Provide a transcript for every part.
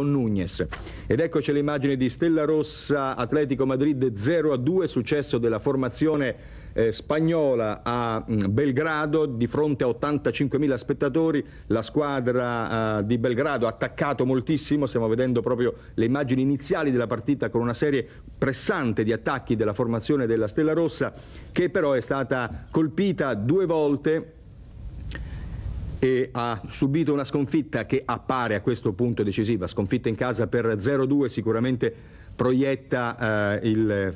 con Nunez. Ed eccoci le immagini di Stella Rossa, Atletico Madrid 0-2, successo della formazione eh, spagnola a mh, mm, Belgrado di fronte a 85.000 spettatori, la squadra eh, di Belgrado ha attaccato moltissimo, stiamo vedendo proprio le immagini iniziali della partita con una serie pressante di attacchi della formazione della Stella Rossa che però è stata colpita due volte e ha subito una sconfitta che appare a questo punto decisiva, sconfitta in casa per 0-2 sicuramente proietta eh, il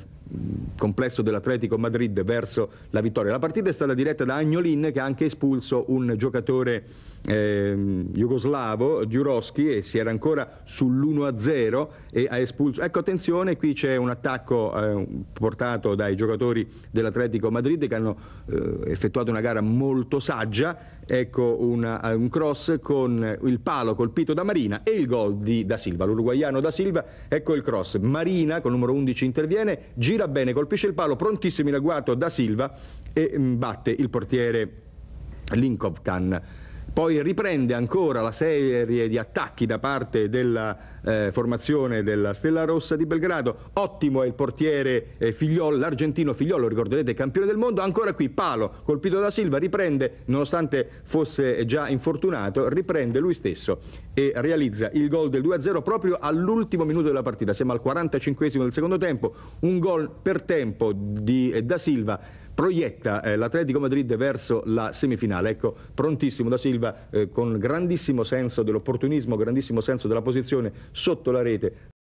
complesso dell'Atletico Madrid verso la vittoria. La partita è stata diretta da Agnolin che ha anche espulso un giocatore eh, jugoslavo, Giuroschi, e si era ancora sull'1-0 e ha espulso. Ecco attenzione, qui c'è un attacco eh, portato dai giocatori dell'Atletico Madrid che hanno eh, effettuato una gara molto saggia. Ecco una, eh, un cross con il palo colpito da Marina e il gol di Da Silva, l'uruguaiano Da Silva. Ecco il cross. Marina con numero 11 interviene, gira bene con colpisce il palo, prontissimo in agguato da Silva e mm, batte il portiere Linkovkan. Poi riprende ancora la serie di attacchi da parte della eh, formazione della Stella Rossa di Belgrado. Ottimo è il portiere eh, Figliol, l'argentino Figliolo, ricorderete, campione del mondo. Ancora qui Palo, colpito da Silva, riprende, nonostante fosse già infortunato, riprende lui stesso e realizza il gol del 2-0 proprio all'ultimo minuto della partita. Siamo al 45 del secondo tempo. Un gol per tempo di, eh, da Silva proietta eh, l'Atletico Madrid verso la semifinale. Ecco, prontissimo da Silva eh, con grandissimo senso dell'opportunismo, grandissimo senso della posizione sotto la rete